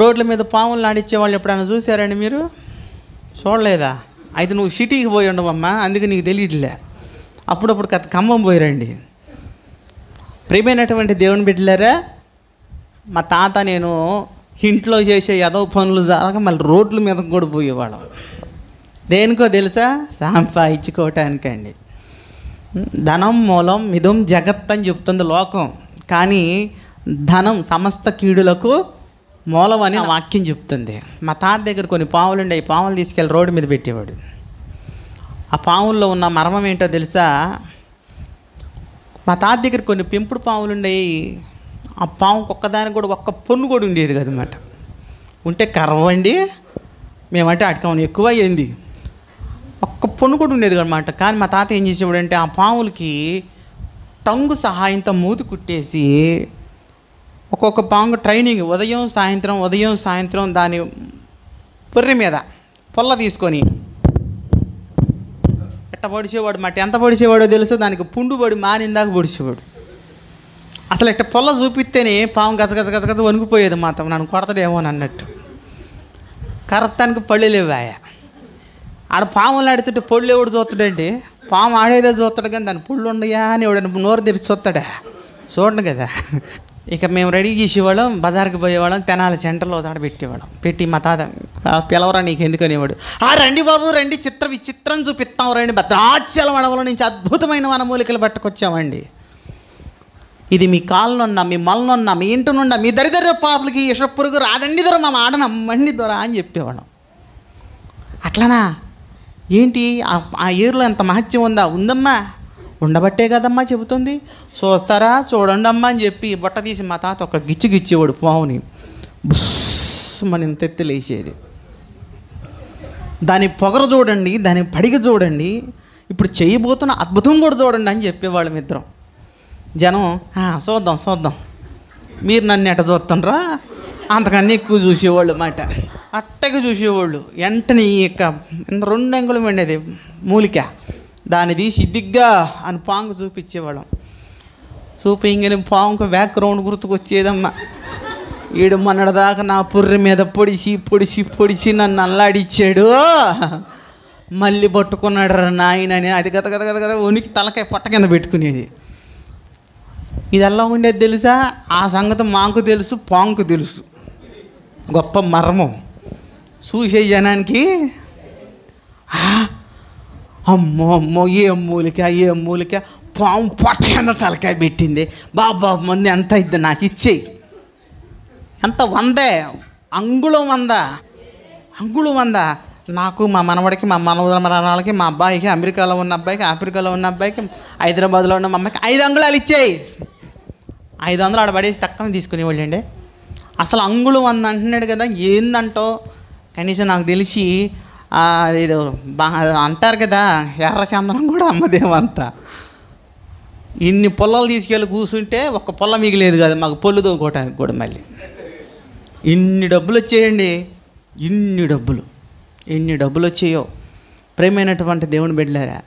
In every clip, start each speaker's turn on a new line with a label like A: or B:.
A: రోడ్ల మీద పాములు నాడిచ్చే వాళ్ళు ఎప్పుడైనా చూసారండి మీరు చూడలేదా అయితే నువ్వు సిటీకి పోయి ఉండవమ్మా అందుకే నీకు తెలియట్లే అప్పుడప్పుడు కథ ఖమ్మం పోయిరండి ప్రియమైనటువంటి దేవుని బిడ్డలారా మా తాత నేను ఇంట్లో చేసే యదవ పనులు జరగ మళ్ళీ రోడ్ల మీద కూడా పోయేవాళ్ళం దేనికో తెలుసా సంపాదించుకోవటానికండి ధనం మూలం మిథం జగత్ అని చెప్తుంది లోకం కానీ ధనం సమస్త కీడులకు మూలం అని వాక్యం చెప్తుంది మా తాత దగ్గర కొన్ని ఉండే ఈ పాములు తీసుకెళ్ళి రోడ్డు మీద పెట్టేవాడు ఆ పాముల్లో ఉన్న మర్మం ఏంటో తెలుసా మా తాత దగ్గర కొన్ని పెంపుడు పాములు ఉండేవి ఆ పాము ఒక్కదానికి కూడా ఒక్క పొన్ను కూడా ఉండేది కదనమాట ఉంటే కర్రవండి మేమంటే అడకం ఎక్కువ అయ్యింది ఒక్క పొన్ను కూడా ఉండేది అనమాట కానీ మా తాత ఏం చేసేవాడు అంటే ఆ పాములకి టంగు సహాయంతో మూతి కుట్టేసి ఒక్కొక్క పాంగ్ ట్రైనింగ్ ఉదయం సాయంత్రం ఉదయం సాయంత్రం దాని పొర్రి మీద పొల్ల తీసుకొని ఎట్ట పొడిచేవాడు మట్టి ఎంత పొడిచేవాడో తెలుసో దానికి పుండు పడి మానిందాక పొడిచేవాడు అసలు ఇట్ట పొల్ల చూపిస్తేనే పాము గజగజ గజగజ వణికిపోయేది మాత్రం నన్ను కొడతాడేమో అని అన్నట్టు కరత్తానికి పళ్ళు లేవాయ ఆడ పాములు ఆడుతుంటే పళ్ళు ఎవడు చూస్తాడండి పాము ఆడేదే చూస్తాడు కానీ దాని పుళ్ళు ఉండయా అని ఎవడని నోరు తెరిచి చూస్తాడా చూడండి కదా ఇక మేము రెడీ చేసేవాళ్ళం బజార్కి పోయేవాళ్ళం తెనాలి సెంటర్లో దాడ పెట్టేవాళ్ళం పెట్టి మా తాత పిలవరా నీకు ఎందుకు అనేవాడు ఆ రండి బాబు రండి చిత్ర విచిత్రం చూపిస్తాం రండి భద్రాచల వనముల నుంచి అద్భుతమైన వనమూలికలు పట్టుకొచ్చామండి ఇది మీ కాళ్ళనున్నా మీ మలనున్నా మీ ఇంటి నుండా మీ దరిద్ర పాపలకి పురుగు రాదండి దొర మా ఆడనమ్మండి దొర అని చెప్పేవాడు అట్లనా ఏంటి ఆ ఏరులో ఎంత మహత్యం ఉందా ఉందమ్మా ఉండబట్టే కదమ్మా చెబుతుంది చూస్తారా చూడండి అమ్మా అని చెప్పి బుట్ట తీసి మా తాత ఒక గిచ్చి గిచ్చేవాడు పావుని మన ఇంత ఎత్తు లేచేది దాని పొగరు చూడండి దాని పడిగ చూడండి ఇప్పుడు చేయబోతున్న అద్భుతం కూడా చూడండి అని చెప్పేవాళ్ళం ఇద్దరం జనం చూద్దాం చూద్దాం మీరు నన్ను ఎట చూస్తుండ్రా అంతకన్నా ఎక్కువ చూసేవాళ్ళు మాట అట్టగా చూసేవాళ్ళు వెంటనే ఇక రెండు అంగుళం ఉండేది మూలిక దాన్ని తీసి దిగ్గా అని పాంగు చూపించేవాళ్ళం చూపించిన పాంగు బ్యాక్గ్రౌండ్ గుర్తుకొచ్చేదమ్మా ఈడు మొన్నటిదాకా నా పుర్రి మీద పొడిచి పొడిచి పొడిచి నన్ను అల్లాడిచ్చాడు మళ్ళీ పట్టుకున్నాడు రా నాయన అని అది గత గత గత గత ఉనికి తలకాయ పట్ట కింద పెట్టుకునేది ఇదెల్లా ఉండేది తెలుసా ఆ సంగతి మాకు తెలుసు పాంకు తెలుసు గొప్ప మర్మం చూసే జనానికి అమ్మో అమ్మో ఏ మూలిక ఏ మూలిక పాము పొట్టకన్న తలకాయ పెట్టింది బాబా మంది ఎంత ఇద్ద నాకు ఇచ్చేయి ఎంత వందే అంగుళం వంద అంగుళం వంద నాకు మా మనవడికి మా మనవరాలకి మా అబ్బాయికి అమెరికాలో ఉన్న అబ్బాయికి ఆఫ్రికాలో ఉన్న అబ్బాయికి హైదరాబాద్లో ఉన్న మా అమ్మాయికి ఐదు అంగుళాలు ఇచ్చేయి ఐదు వందలు ఆడ పడేసి తక్కువ తీసుకునేవాళ్ళండి అసలు అంగుళం వంద అంటున్నాడు కదా ఏందంటో కనీసం నాకు తెలిసి ఏదో అంటారు కదా ఎర్ర చందనం కూడా అమ్మదేమంతా ఇన్ని పొల్లలు తీసుకెళ్ళి కూర్చుంటే ఒక్క పొల్ల మిగిలేదు కదా మాకు పొల్లు దొంగకోవటానికి కూడా మళ్ళీ ఇన్ని డబ్బులు వచ్చేయండి ఇన్ని డబ్బులు ఎన్ని డబ్బులు వచ్చేయో ప్రేమైనటువంటి దేవుని బిడ్డలారా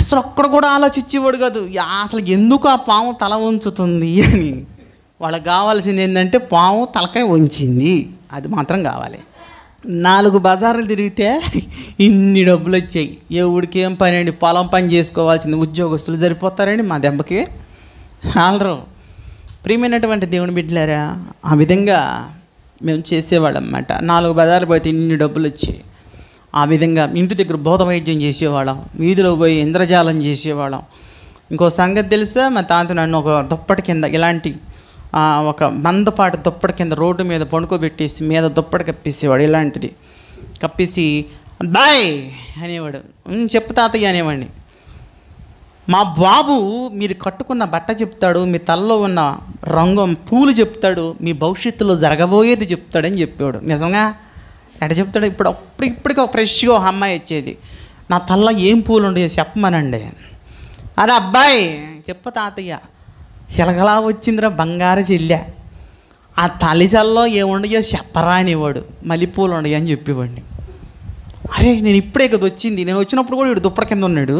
A: అసలు ఒక్కడ కూడా ఆలోచించేవాడు కాదు అసలు ఎందుకు ఆ పాము తల ఉంచుతుంది అని వాళ్ళకి కావాల్సింది ఏంటంటే పాము తలకాయ ఉంచింది అది మాత్రం కావాలి నాలుగు బజార్లు తిరిగితే ఇన్ని డబ్బులు వచ్చాయి ఎవడికి ఏం పని అండి పొలం పని చేసుకోవాల్సింది ఉద్యోగస్తులు సరిపోతారండి మా దెబ్బకి ఆలరు ప్రియమైనటువంటి దేవుని బిడ్డలారా ఆ విధంగా మేము చేసేవాళ్ళం అన్నమాట నాలుగు బజార్లు పోతే ఇన్ని డబ్బులు వచ్చాయి ఆ విధంగా ఇంటి దగ్గర బోధ వైద్యం చేసేవాళ్ళం వీధిలో పోయి ఇంద్రజాలం చేసేవాళ్ళం ఇంకో సంగతి తెలుసా మా తాత నన్ను ఒక దుప్పటి కింద ఇలాంటి ఒక మందపాటి దుప్పటి కింద రోడ్డు మీద పండుకోబెట్టేసి మీద దుప్పటి కప్పేసేవాడు ఇలాంటిది కప్పేసి బాయ్ అనేవాడు చెప్పు తాతయ్య అనేవాడిని మా బాబు మీరు కట్టుకున్న బట్ట చెప్తాడు మీ తలలో ఉన్న రంగం పూలు చెప్తాడు మీ భవిష్యత్తులో జరగబోయేది చెప్తాడని చెప్పాడు నిజంగా ఎట చెప్తాడు ఇప్పుడు అప్పుడు ఇప్పటికీ ఒక ఫ్రెష్గా ఒక అమ్మాయి వచ్చేది నా తల్లలో ఏం పూలు ఉండేవి చెప్పమనండి అరే అబ్బాయి చెప్పు తాతయ్య చిలకలా వచ్చిందిరా బంగారు చెల్లె ఆ తలిజల్లో ఏముండయో చెప్పరా మల్లెపూలు ఉండయో అని చెప్పేవాడిని అరే నేను ఇప్పుడే కదా వచ్చింది నేను వచ్చినప్పుడు కూడా వీడు దుప్పటి కింద ఉన్నాడు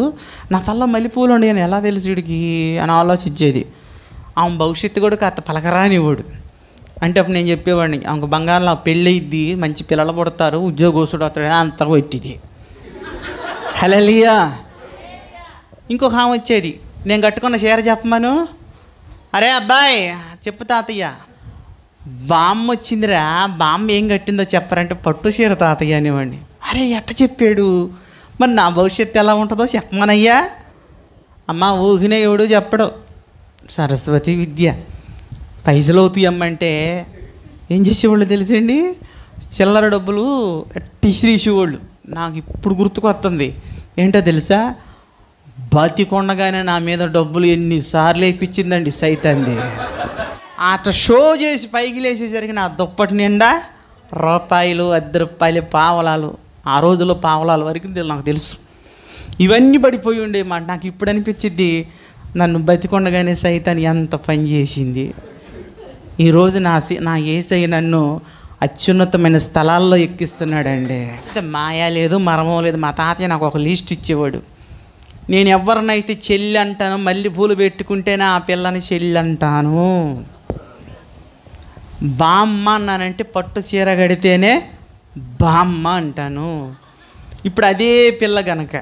A: నా తల్ల మల్లెపూలు ఉండయని ఎలా తెలుసు వీడికి అని ఆలోచించేది ఆమె భవిష్యత్తు కూడా అత్త పలకరా అంటే అప్పుడు నేను చెప్పేవాడిని ఆమెకు బంగారం పెళ్ళయిద్ది మంచి పిల్లలు పుడతారు ఉద్యోగస్తుడు వస్తాడు అంత పెట్టిది హలలియా ఇంకొక ఆమె వచ్చేది నేను కట్టుకున్న చీర చెప్పమను అరే అబ్బాయి చెప్పు తాతయ్య బామ్మ వచ్చిందిరా బామ్మ ఏం కట్టిందో చెప్పరంటే పట్టు చీర తాతయ్య అనేవాడిని అరే ఎట్ట చెప్పాడు మరి నా భవిష్యత్తు ఎలా ఉంటుందో చెప్పమనయ్యా అమ్మ ఊహినే ఎవడు చెప్పడు సరస్వతి విద్య పైసలు అంటే ఏం చేసేవాళ్ళు తెలుసండి చిల్లర డబ్బులు టిసిరీసేవాళ్ళు నాకు ఇప్పుడు గుర్తుకు వస్తుంది ఏంటో తెలుసా బతికొండగానే నా మీద డబ్బులు ఎన్నిసార్లు వేయించిందండి సైతంది అట షో చేసి పైకి లేచేసరికి నా దుప్పటి నిండా రూపాయలు అద్దె రూపాయలు పావలాలు ఆ రోజుల్లో పావలాల వరకు నాకు తెలుసు ఇవన్నీ పడిపోయి మాట నాకు ఇప్పుడు అనిపించింది నన్ను బతికొండగానే సైతం ఎంత పని చేసింది ఈరోజు నా నా ఏసై నన్ను అత్యున్నతమైన స్థలాల్లో ఎక్కిస్తున్నాడండి అంటే మాయా లేదు మరమో లేదు మా తాతయ్య నాకు ఒక లిస్ట్ ఇచ్చేవాడు నేను ఎవరినైతే చెల్లి అంటాను మల్లెపూలు పూలు పెట్టుకుంటేనే ఆ పిల్లని చెల్లి అంటాను బామ్మ అన్నానంటే పట్టు చీర కడితేనే బామ్మ అంటాను ఇప్పుడు అదే పిల్ల కనుక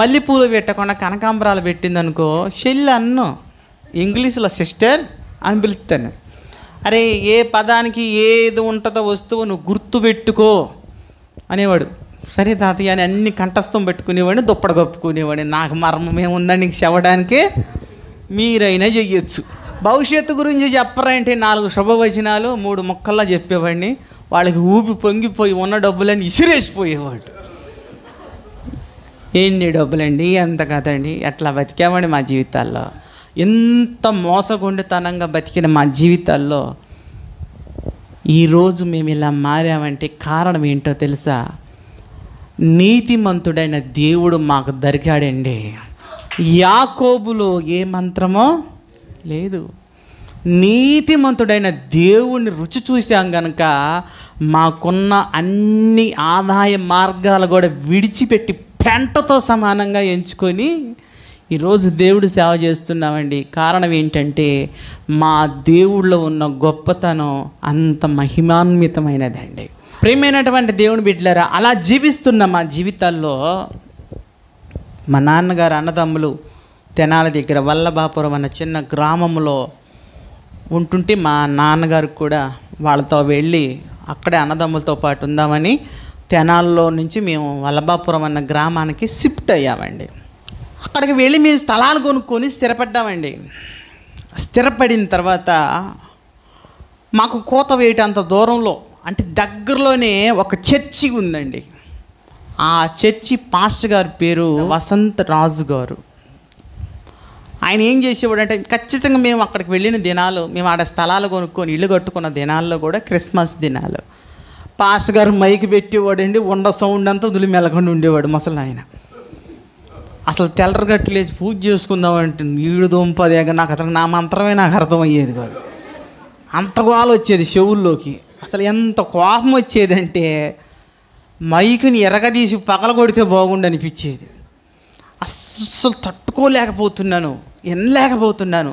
A: మల్లెపూలు పూలు పెట్టకుండా కనకాంబరాలు పెట్టిందనుకో చెల్లి అన్ను ఇంగ్లీష్లో సిస్టర్ అని పిలుస్తాను అరే ఏ పదానికి ఏది ఉంటుందో వస్తువు నువ్వు గుర్తుపెట్టుకో అనేవాడు సరే తాతయ్య అని అన్ని కంఠస్థం పెట్టుకునేవాడిని దుప్పడ కప్పుకునేవాడిని నాకు మర్మం ఏముందని చెప్పడానికి మీరైనా చెయ్యొచ్చు భవిష్యత్తు గురించి చెప్పరంటే నాలుగు శుభవచనాలు మూడు మొక్కల్లా చెప్పేవాడిని వాళ్ళకి ఊపి పొంగిపోయి ఉన్న డబ్బులని ఇసిరేసిపోయేవాడు ఎన్ని డబ్బులండి ఎంత కదండి అట్లా బతికామండి మా జీవితాల్లో ఎంత మోసగుండితనంగా బతికిన మా జీవితాల్లో ఈరోజు మేము ఇలా మారామంటే కారణం ఏంటో తెలుసా నీతిమంతుడైన దేవుడు మాకు దరికాడండి యాకోబులో ఏ మంత్రమో లేదు నీతిమంతుడైన దేవుణ్ణి రుచి చూసాం కనుక మాకున్న అన్ని ఆదాయ మార్గాలు కూడా విడిచిపెట్టి పెంటతో సమానంగా ఎంచుకొని ఈరోజు దేవుడు సేవ చేస్తున్నామండి కారణం ఏంటంటే మా దేవుళ్ళు ఉన్న గొప్పతనం అంత మహిమాన్వితమైనదండి ప్రేమైనటువంటి దేవుని బిడ్డలరా అలా జీవిస్తున్న మా జీవితాల్లో మా నాన్నగారు అన్నదమ్ములు తెనాల దగ్గర వల్లభాపురం అన్న చిన్న గ్రామంలో ఉంటుంటే మా నాన్నగారు కూడా వాళ్ళతో వెళ్ళి అక్కడే అన్నదమ్ములతో పాటు ఉందామని తెనాల్లో నుంచి మేము వల్లభాపురం అన్న గ్రామానికి షిఫ్ట్ అయ్యామండి అక్కడికి వెళ్ళి మేము స్థలాలు కొనుక్కొని స్థిరపడ్డామండి స్థిరపడిన తర్వాత మాకు కోత వేయటంత దూరంలో అంటే దగ్గరలోనే ఒక చర్చి ఉందండి ఆ చర్చి పాస్టర్ గారి పేరు వసంత్ రాజు గారు ఆయన ఏం చేసేవాడు అంటే ఖచ్చితంగా మేము అక్కడికి వెళ్ళిన దినాలు మేము ఆడ స్థలాలు కొనుక్కొని ఇల్లు కట్టుకున్న దినాల్లో కూడా క్రిస్మస్ దినాలు పాస్ గారు మైక్ పెట్టేవాడండి ఉండ సౌండ్ అంతా దులి మెలకొని ఉండేవాడు అసలు ఆయన అసలు తెల్లరగట్టు లేచి పూజ చేసుకుందామంటే నీడు దోంపదేగా నాకు అతను నా మంత్రమే నాకు అర్థమయ్యేది కాదు అంతగా వచ్చేది చెవుల్లోకి అసలు ఎంత కోపం వచ్చేదంటే మైకుని ఎరగదీసి పగల కొడితే బాగుండు అనిపించేది అస్సలు తట్టుకోలేకపోతున్నాను వినలేకపోతున్నాను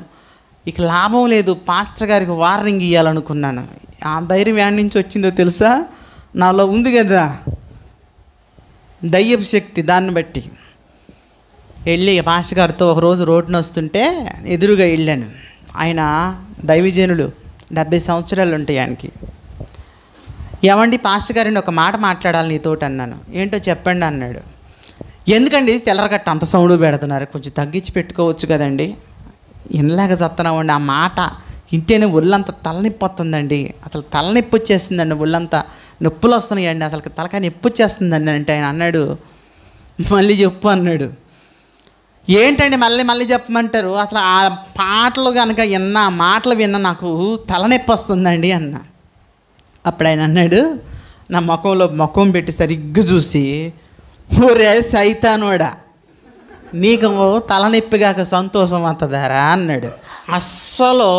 A: ఇక లాభం లేదు పాస్టర్ గారికి వార్నింగ్ ఇవ్వాలనుకున్నాను ఆ ధైర్యం యాడ్ నుంచి వచ్చిందో తెలుసా నాలో ఉంది కదా దయ్యపు శక్తి దాన్ని బట్టి వెళ్ళి పాస్టర్ గారితో ఒకరోజు రోడ్డున వస్తుంటే ఎదురుగా వెళ్ళాను ఆయన దైవజనుడు డెబ్బై సంవత్సరాలు ఉంటాయి ఆయనకి ఏమండి పాస్టర్ గారిని ఒక మాట మాట్లాడాలి నీతోటి అన్నాను ఏంటో చెప్పండి అన్నాడు ఎందుకండి తెల్లరగట్ట అంత సౌండ్ పెడుతున్నారు కొంచెం తగ్గించి పెట్టుకోవచ్చు కదండి ఇనలాగ చస్తున్నామండి ఆ మాట ఇంటేనే ఒళ్ళంతా తలనొప్పి వస్తుందండి అసలు తలనొప్పి వచ్చేస్తుందండి ఒళ్ళంతా నొప్పులు వస్తున్నాయండి అసలు తలకాయ నొప్పి వచ్చేస్తుందండి అంటే ఆయన అన్నాడు మళ్ళీ చెప్పు అన్నాడు ఏంటండి మళ్ళీ మళ్ళీ చెప్పమంటారు అసలు ఆ పాటలు కనుక విన్న మాటలు విన్న నాకు తలనొప్పి వస్తుందండి అన్నా అప్పుడు ఆయన అన్నాడు నా ముఖంలో ముఖం పెట్టి సరిగ్గా చూసి ఊరే సైతానోడా నీకు తలనొప్పిగాక సంతోషం అంతదారా అన్నాడు అస్సలు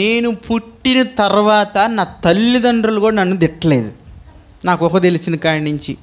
A: నేను పుట్టిన తర్వాత నా తల్లిదండ్రులు కూడా నన్ను తిట్టలేదు నాకు ఒక తెలిసిన కాడి నుంచి